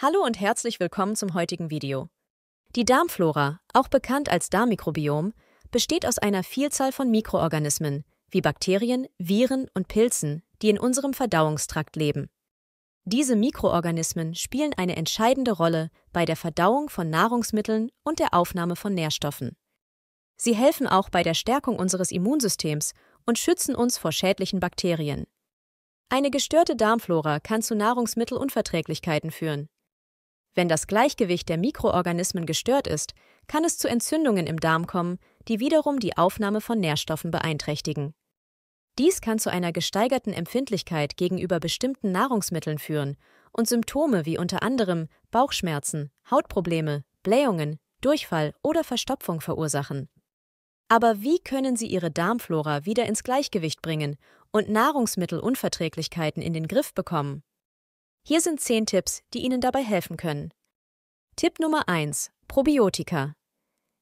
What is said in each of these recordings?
Hallo und herzlich willkommen zum heutigen Video. Die Darmflora, auch bekannt als Darmmikrobiom, besteht aus einer Vielzahl von Mikroorganismen, wie Bakterien, Viren und Pilzen, die in unserem Verdauungstrakt leben. Diese Mikroorganismen spielen eine entscheidende Rolle bei der Verdauung von Nahrungsmitteln und der Aufnahme von Nährstoffen. Sie helfen auch bei der Stärkung unseres Immunsystems und schützen uns vor schädlichen Bakterien. Eine gestörte Darmflora kann zu Nahrungsmittelunverträglichkeiten führen, wenn das Gleichgewicht der Mikroorganismen gestört ist, kann es zu Entzündungen im Darm kommen, die wiederum die Aufnahme von Nährstoffen beeinträchtigen. Dies kann zu einer gesteigerten Empfindlichkeit gegenüber bestimmten Nahrungsmitteln führen und Symptome wie unter anderem Bauchschmerzen, Hautprobleme, Blähungen, Durchfall oder Verstopfung verursachen. Aber wie können Sie Ihre Darmflora wieder ins Gleichgewicht bringen und Nahrungsmittelunverträglichkeiten in den Griff bekommen? Hier sind 10 Tipps, die Ihnen dabei helfen können. Tipp Nummer 1. Probiotika.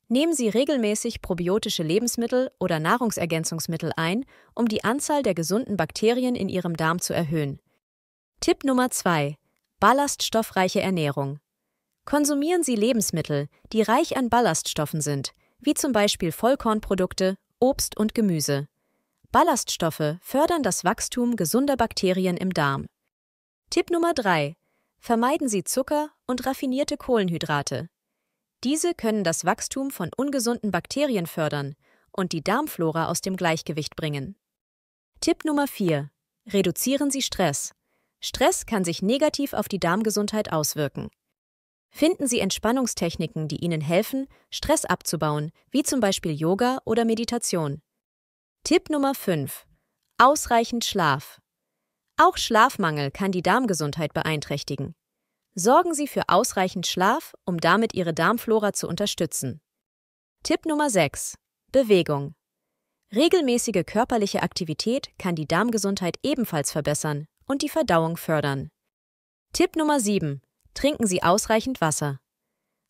Nehmen Sie regelmäßig probiotische Lebensmittel oder Nahrungsergänzungsmittel ein, um die Anzahl der gesunden Bakterien in Ihrem Darm zu erhöhen. Tipp Nummer 2. Ballaststoffreiche Ernährung. Konsumieren Sie Lebensmittel, die reich an Ballaststoffen sind, wie zum Beispiel Vollkornprodukte, Obst und Gemüse. Ballaststoffe fördern das Wachstum gesunder Bakterien im Darm. Tipp Nummer 3. Vermeiden Sie Zucker und raffinierte Kohlenhydrate. Diese können das Wachstum von ungesunden Bakterien fördern und die Darmflora aus dem Gleichgewicht bringen. Tipp Nummer 4. Reduzieren Sie Stress. Stress kann sich negativ auf die Darmgesundheit auswirken. Finden Sie Entspannungstechniken, die Ihnen helfen, Stress abzubauen, wie zum Beispiel Yoga oder Meditation. Tipp Nummer 5. Ausreichend Schlaf. Auch Schlafmangel kann die Darmgesundheit beeinträchtigen. Sorgen Sie für ausreichend Schlaf, um damit Ihre Darmflora zu unterstützen. Tipp Nummer 6. Bewegung. Regelmäßige körperliche Aktivität kann die Darmgesundheit ebenfalls verbessern und die Verdauung fördern. Tipp Nummer 7. Trinken Sie ausreichend Wasser.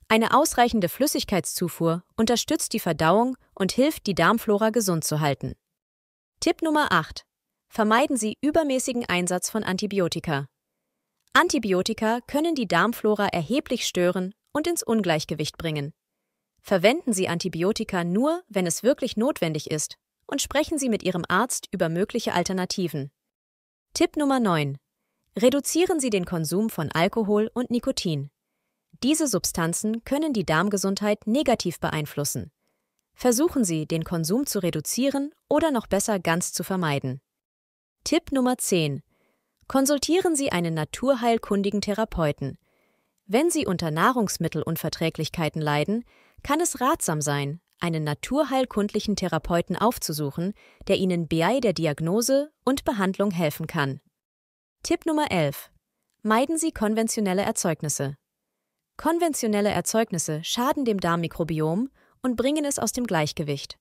Eine ausreichende Flüssigkeitszufuhr unterstützt die Verdauung und hilft, die Darmflora gesund zu halten. Tipp Nummer 8 vermeiden Sie übermäßigen Einsatz von Antibiotika. Antibiotika können die Darmflora erheblich stören und ins Ungleichgewicht bringen. Verwenden Sie Antibiotika nur, wenn es wirklich notwendig ist, und sprechen Sie mit Ihrem Arzt über mögliche Alternativen. Tipp Nummer 9. Reduzieren Sie den Konsum von Alkohol und Nikotin. Diese Substanzen können die Darmgesundheit negativ beeinflussen. Versuchen Sie, den Konsum zu reduzieren oder noch besser ganz zu vermeiden. Tipp Nummer 10. Konsultieren Sie einen naturheilkundigen Therapeuten. Wenn Sie unter Nahrungsmittelunverträglichkeiten leiden, kann es ratsam sein, einen naturheilkundlichen Therapeuten aufzusuchen, der Ihnen bei der Diagnose und Behandlung helfen kann. Tipp Nummer 11. Meiden Sie konventionelle Erzeugnisse. Konventionelle Erzeugnisse schaden dem Darmmikrobiom und bringen es aus dem Gleichgewicht.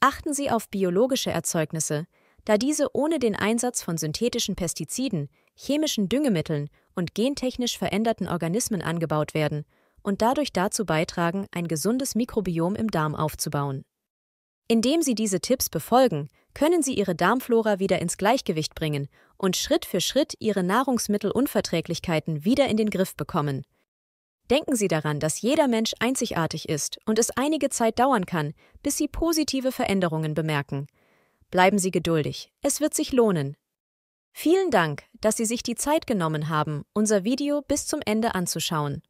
Achten Sie auf biologische Erzeugnisse, da diese ohne den Einsatz von synthetischen Pestiziden, chemischen Düngemitteln und gentechnisch veränderten Organismen angebaut werden und dadurch dazu beitragen, ein gesundes Mikrobiom im Darm aufzubauen. Indem Sie diese Tipps befolgen, können Sie Ihre Darmflora wieder ins Gleichgewicht bringen und Schritt für Schritt Ihre Nahrungsmittelunverträglichkeiten wieder in den Griff bekommen. Denken Sie daran, dass jeder Mensch einzigartig ist und es einige Zeit dauern kann, bis Sie positive Veränderungen bemerken. Bleiben Sie geduldig, es wird sich lohnen. Vielen Dank, dass Sie sich die Zeit genommen haben, unser Video bis zum Ende anzuschauen.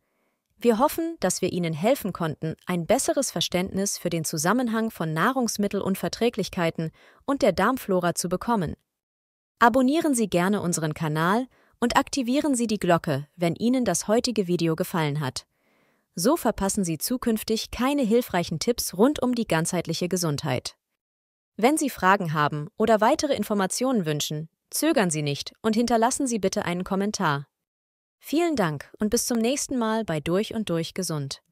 Wir hoffen, dass wir Ihnen helfen konnten, ein besseres Verständnis für den Zusammenhang von Nahrungsmittelunverträglichkeiten und der Darmflora zu bekommen. Abonnieren Sie gerne unseren Kanal und aktivieren Sie die Glocke, wenn Ihnen das heutige Video gefallen hat. So verpassen Sie zukünftig keine hilfreichen Tipps rund um die ganzheitliche Gesundheit. Wenn Sie Fragen haben oder weitere Informationen wünschen, zögern Sie nicht und hinterlassen Sie bitte einen Kommentar. Vielen Dank und bis zum nächsten Mal bei Durch und Durch Gesund.